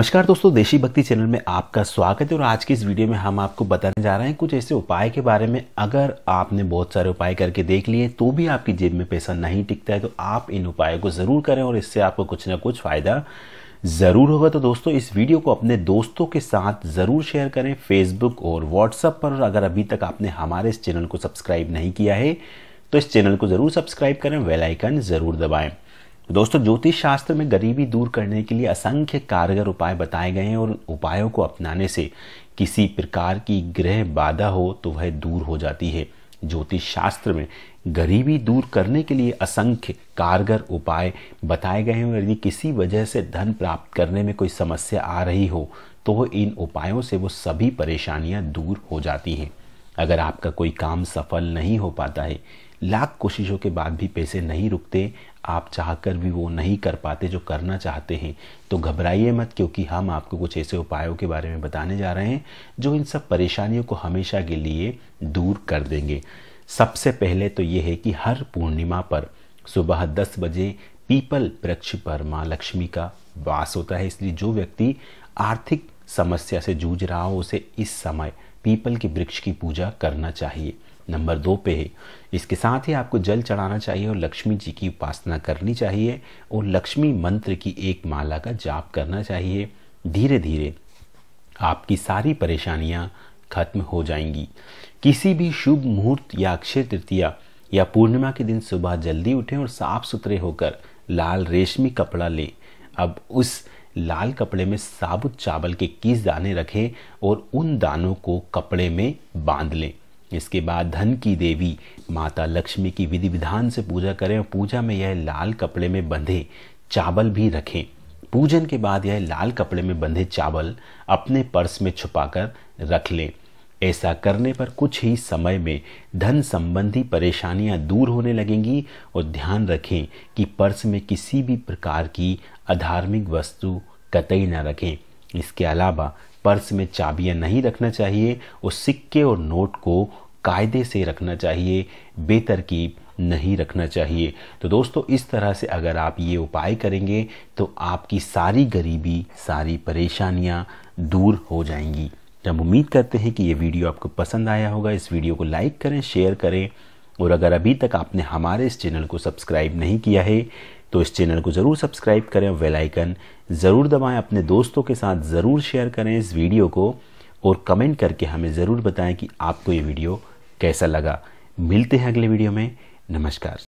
नमस्कार दोस्तों देशी भक्ति चैनल में आपका स्वागत है और आज की इस वीडियो में हम आपको बताने जा रहे हैं कुछ ऐसे उपाय के बारे में अगर आपने बहुत सारे उपाय करके देख लिए तो भी आपकी जेब में पैसा नहीं टिकता है तो आप इन उपायों को ज़रूर करें और इससे आपको कुछ ना कुछ फ़ायदा ज़रूर होगा तो दोस्तों इस वीडियो को अपने दोस्तों के साथ ज़रूर शेयर करें फेसबुक और व्हाट्सएप पर अगर अभी तक आपने हमारे इस चैनल को सब्सक्राइब नहीं किया है तो इस चैनल को ज़रूर सब्सक्राइब करें वेलाइकन ज़रूर दबाएँ दोस्तों ज्योतिष शास्त्र में गरीबी दूर करने के लिए असंख्य कारगर उपाय बताए गए हैं और उपायों को अपनाने से किसी प्रकार की ग्रह बाधा हो तो वह दूर हो जाती है ज्योतिष शास्त्र में गरीबी दूर करने के लिए असंख्य कारगर उपाय बताए गए हैं और यदि किसी वजह से धन प्राप्त करने में कोई समस्या आ रही हो तो इन उपायों से वो सभी परेशानियां दूर हो जाती हैं अगर आपका कोई काम सफल नहीं हो पाता है लाख कोशिशों के बाद भी पैसे नहीं रुकते आप चाहकर भी वो नहीं कर पाते जो करना चाहते हैं तो घबराइए मत क्योंकि हम आपको कुछ ऐसे उपायों के बारे में बताने जा रहे हैं जो इन सब परेशानियों को हमेशा के लिए दूर कर देंगे सबसे पहले तो ये है कि हर पूर्णिमा पर सुबह दस बजे पीपल वृक्ष पर माँ लक्ष्मी का वास होता है इसलिए जो व्यक्ति आर्थिक समस्या से जूझ रहा हो उसे इस समय पीपल के वृक्ष की पूजा करना चाहिए नंबर दो पे है इसके साथ ही आपको जल चढ़ाना चाहिए और लक्ष्मी जी की उपासना करनी चाहिए और लक्ष्मी मंत्र की एक माला का जाप करना चाहिए धीरे धीरे आपकी सारी परेशानियाँ खत्म हो जाएंगी किसी भी शुभ मुहूर्त या अक्षय तृतीया या पूर्णिमा के दिन सुबह जल्दी उठें और साफ सुथरे होकर लाल रेशमी कपड़ा लें अब उस लाल कपड़े में साबुत चावल के किस दाने रखें और उन दानों को कपड़े में बांध लें इसके बाद धन की देवी माता लक्ष्मी की विधि विधान से पूजा करें और पूजा में यह लाल कपड़े में बंधे चावल भी रखें पूजन के बाद यह लाल कपड़े में बंधे चावल अपने पर्स में छुपाकर रख लें ऐसा करने पर कुछ ही समय में धन संबंधी परेशानियां दूर होने लगेंगी और ध्यान रखें कि पर्स में किसी भी प्रकार की अधार्मिक वस्तु कतई न रखें इसके अलावा पर्स में चाबियां नहीं रखना चाहिए और सिक्के और नोट को कायदे से रखना चाहिए बेतरकीब नहीं रखना चाहिए तो दोस्तों इस तरह से अगर आप ये उपाय करेंगे तो आपकी सारी गरीबी सारी परेशानियाँ दूर हो जाएंगी तो हम उम्मीद करते हैं कि ये वीडियो आपको पसंद आया होगा इस वीडियो को लाइक करें शेयर करें और अगर अभी तक आपने हमारे इस चैनल को सब्सक्राइब नहीं किया है तो इस चैनल को ज़रूर सब्सक्राइब करें और वेल आइकन ज़रूर दबाएं अपने दोस्तों के साथ ज़रूर शेयर करें इस वीडियो को और कमेंट करके हमें ज़रूर बताएं कि आपको ये वीडियो कैसा लगा मिलते हैं अगले वीडियो में नमस्कार